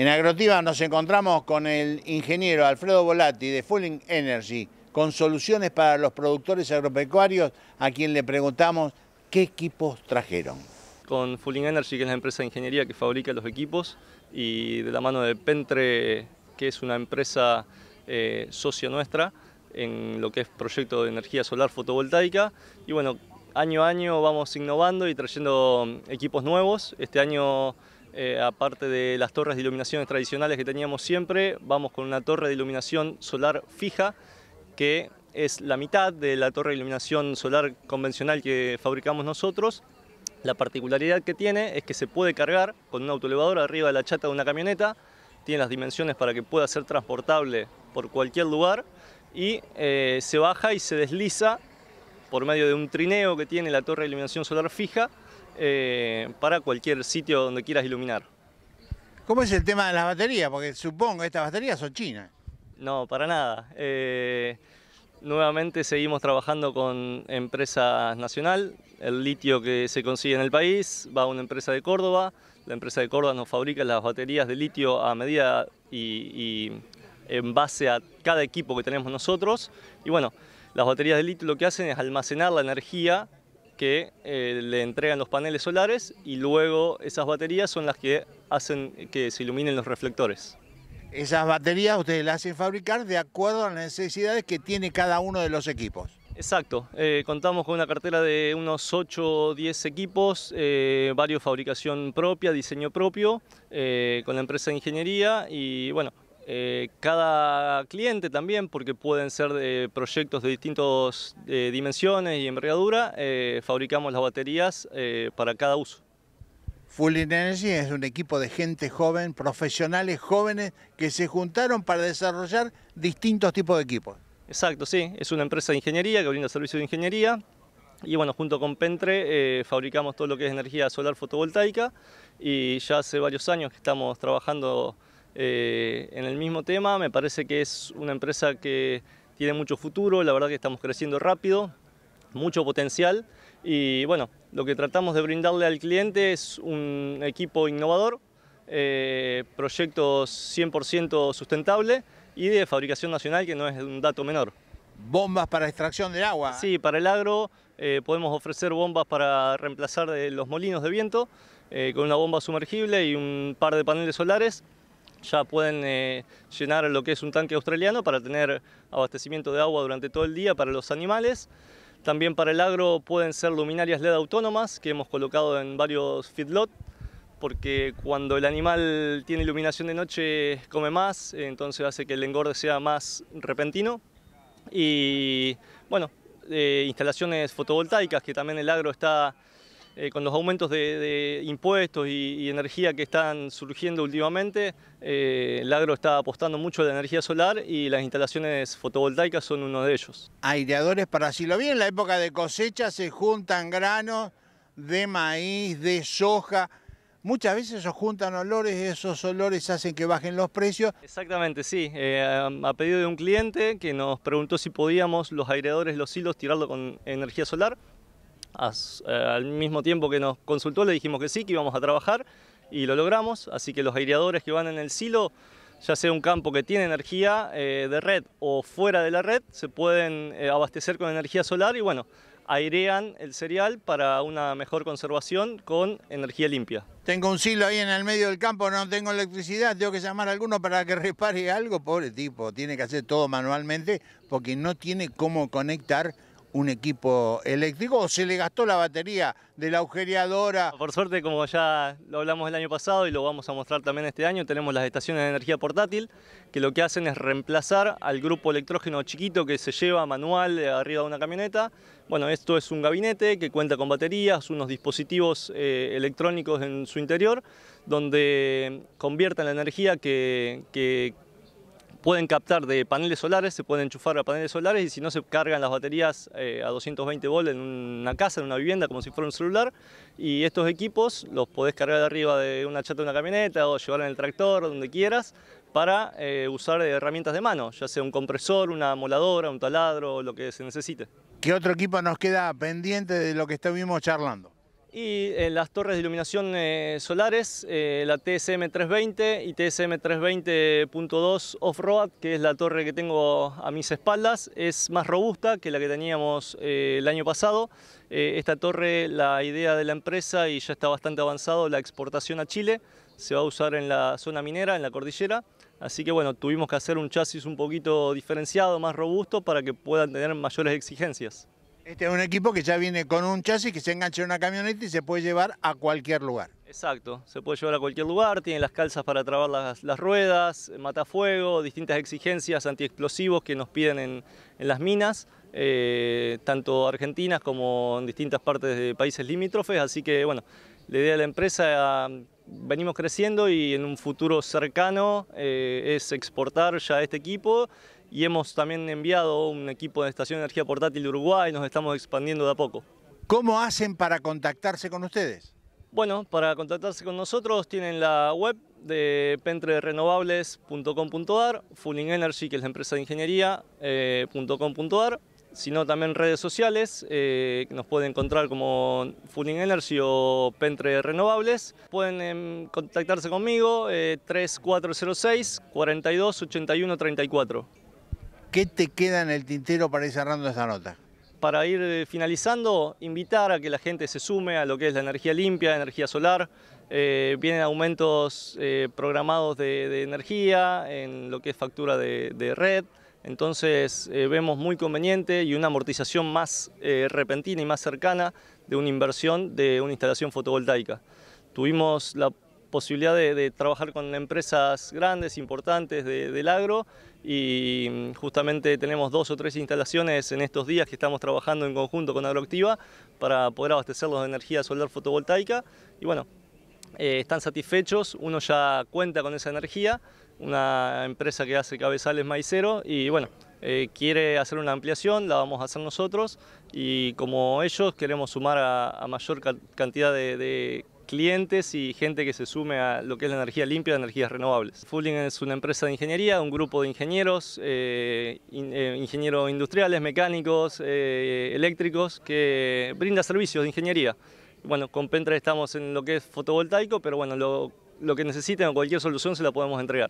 En Agrotiva nos encontramos con el ingeniero Alfredo Volatti de Fulling Energy con soluciones para los productores agropecuarios a quien le preguntamos qué equipos trajeron. Con Fulling Energy, que es la empresa de ingeniería que fabrica los equipos, y de la mano de Pentre, que es una empresa eh, socio nuestra en lo que es proyecto de energía solar fotovoltaica. Y bueno, año a año vamos innovando y trayendo equipos nuevos. Este año eh, aparte de las torres de iluminación tradicionales que teníamos siempre, vamos con una torre de iluminación solar fija que es la mitad de la torre de iluminación solar convencional que fabricamos nosotros. La particularidad que tiene es que se puede cargar con un autoelevador arriba de la chata de una camioneta, tiene las dimensiones para que pueda ser transportable por cualquier lugar y eh, se baja y se desliza por medio de un trineo que tiene la torre de iluminación solar fija eh, para cualquier sitio donde quieras iluminar. ¿Cómo es el tema de las baterías? Porque supongo que estas baterías son chinas. No, para nada. Eh, nuevamente seguimos trabajando con empresas nacional. El litio que se consigue en el país va a una empresa de Córdoba. La empresa de Córdoba nos fabrica las baterías de litio a medida y, y en base a cada equipo que tenemos nosotros. Y bueno, las baterías de litio lo que hacen es almacenar la energía que eh, le entregan los paneles solares y luego esas baterías son las que hacen que se iluminen los reflectores. Esas baterías ustedes las hacen fabricar de acuerdo a las necesidades que tiene cada uno de los equipos. Exacto, eh, contamos con una cartera de unos 8 o 10 equipos, eh, varios fabricación propia, diseño propio, con la empresa de ingeniería y bueno, eh, cada cliente también, porque pueden ser proyectos de distintas eh, dimensiones y envergadura, eh, fabricamos las baterías para cada uso. Full Energy es un equipo de gente joven, profesionales jóvenes que se juntaron para desarrollar distintos tipos de equipos. Exacto, sí, es una empresa de ingeniería que brinda servicios de ingeniería y bueno, junto con Pentre fabricamos todo lo que es energía solar fotovoltaica y ya hace varios años que estamos trabajando eh, en el mismo tema, me parece que es una empresa que tiene mucho futuro, la verdad que estamos creciendo rápido, mucho potencial y bueno, lo que tratamos de brindarle al cliente es un equipo innovador, eh, proyectos 100% sustentable y de fabricación nacional, que no es un dato menor. ¿Bombas para extracción del agua? Sí, para el agro eh, podemos ofrecer bombas para reemplazar eh, los molinos de viento con una bomba sumergible y un par de paneles solares ya pueden eh, llenar lo que es un tanque australiano para tener abastecimiento de agua durante todo el día para los animales. También para el agro pueden ser luminarias LED autónomas que hemos colocado en varios feedlot porque cuando el animal tiene iluminación de noche come más, entonces hace que el engorde sea más repentino. Y bueno, eh, instalaciones fotovoltaicas que también el agro está eh, con los aumentos de, impuestos y, energía que están surgiendo últimamente, eh, el agro está apostando mucho a la energía solar y las instalaciones fotovoltaicas son uno de ellos. Aireadores para si bien, en la época de cosecha se juntan granos de maíz, de soja, Muchas veces se juntan olores, y esos olores hacen que bajen los precios. Exactamente, sí. Eh, a pedido de un cliente que nos preguntó si podíamos los aireadores, los silos, tirarlo con energía solar. Eh, al mismo tiempo que nos consultó le dijimos que sí, que íbamos a trabajar y lo logramos, así que los aireadores que van en el silo, ya sea un campo que tiene energía eh, de red o fuera de la red, se pueden eh, abastecer con energía solar y bueno, airean el cereal para una mejor conservación con energía limpia. Tengo un silo ahí en el medio del campo, no tengo electricidad, tengo que llamar a alguno para que repare algo, pobre tipo, tiene que hacer todo manualmente porque no tiene cómo conectar un equipo eléctrico o se le gastó la batería de la agujereadora. Por suerte, como ya lo hablamos el año pasado y lo vamos a mostrar también este año, tenemos las estaciones de energía portátil que lo que hacen es reemplazar al grupo electrógeno chiquito que se lleva manual arriba de una camioneta. Bueno, esto es un gabinete que cuenta con baterías, unos dispositivos eh, electrónicos en su interior, donde conviertan la energía que pueden captar de paneles solares, se pueden enchufar a paneles solares y si no se cargan las baterías eh, a 220 volts en una casa, en una vivienda, como si fuera un celular. Y estos equipos los podés cargar arriba de una chata de una camioneta o llevar en el tractor, donde quieras, para eh, usar eh, herramientas de mano, ya sea un compresor, una moladora, un taladro, lo que se necesite. ¿Qué otro equipo nos queda pendiente de lo que estuvimos charlando? Y las torres de iluminación eh, solares, eh, la TSM 320 y TSM 320.2 Off-Road, que es la torre que tengo a mis espaldas, es más robusta que la que teníamos eh, el año pasado. esta torre, la idea de la empresa, y ya está bastante avanzado, la exportación a Chile, se va a usar en la zona minera, en la cordillera. Así que bueno, tuvimos que hacer un chasis un poquito diferenciado, más robusto, para que puedan tener mayores exigencias. Este es un equipo que ya viene con un chasis que se engancha en una camioneta y se puede llevar a cualquier lugar. Exacto, se puede llevar a cualquier lugar, tiene las calzas para trabar las, ruedas, matafuego, distintas exigencias antiexplosivos que nos piden en, las minas, eh, tanto argentinas como en distintas partes de países limítrofes, así que bueno, la idea de la empresa mm, venimos creciendo y en un futuro cercano eh, es exportar ya este equipo y hemos también enviado un equipo de Estación de Energía Portátil de Uruguay, nos estamos expandiendo de a poco. ¿Cómo hacen para contactarse con ustedes? Bueno, para contactarse con nosotros tienen la web de pentrerenovables.com.ar, Fulling Energy, que es la empresa de ingeniería, eh, sino también redes sociales, eh, nos pueden encontrar como Fulling Energy o pentrerenovables. Renovables. Pueden em, contactarse conmigo, 3406 428134 34. ¿Qué te queda en el tintero para ir cerrando esta nota? Para ir eh, finalizando, invitar a que la gente se sume a lo que es la energía limpia, energía solar. Eh, vienen aumentos eh, programados de, energía en lo que es factura de, red. Entonces vemos muy conveniente y una amortización más repentina y más cercana de una inversión de una instalación fotovoltaica. Tuvimos la posibilidad de, trabajar con empresas grandes, importantes del agro y mm, justamente tenemos dos o tres instalaciones en estos días que estamos trabajando en conjunto con Agroactiva para poder abastecerlos de energía solar fotovoltaica y bueno, eh, están satisfechos, uno ya cuenta con esa energía, una empresa que hace cabezales maicero y bueno, eh, quiere hacer una ampliación, la vamos a hacer nosotros y como ellos queremos sumar a, mayor cantidad de clientes y gente que se sume a lo que es la energía limpia, energías renovables. Fulling es una empresa de ingeniería, un grupo de ingenieros, eh, eh, ingenieros industriales, mecánicos, eh, eléctricos, que brinda servicios de ingeniería. Bueno, con Pentra estamos en lo que es fotovoltaico, pero bueno, lo, lo que necesiten o cualquier solución se la podemos entregar.